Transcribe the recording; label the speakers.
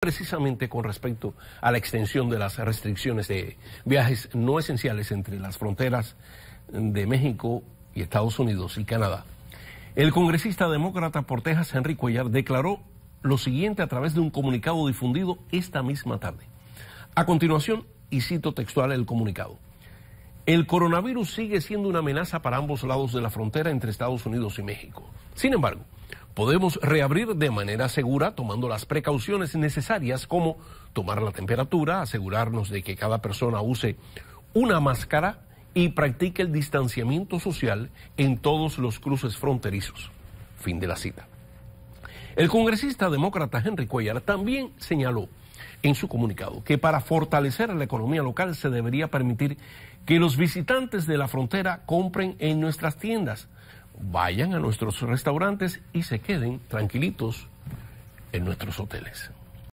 Speaker 1: precisamente con respecto a la extensión de las restricciones de viajes no esenciales entre las fronteras de México y Estados Unidos y Canadá. El congresista demócrata por Texas, Henry Cuellar, declaró lo siguiente a través de un comunicado difundido esta misma tarde. A continuación, y cito textual el comunicado. El coronavirus sigue siendo una amenaza para ambos lados de la frontera entre Estados Unidos y México. Sin embargo, Podemos reabrir de manera segura tomando las precauciones necesarias como tomar la temperatura, asegurarnos de que cada persona use una máscara y practique el distanciamiento social en todos los cruces fronterizos. Fin de la cita. El congresista demócrata Henry Cuellar también señaló en su comunicado que para fortalecer la economía local se debería permitir que los visitantes de la frontera compren en nuestras tiendas vayan a nuestros restaurantes y se queden tranquilitos en nuestros hoteles.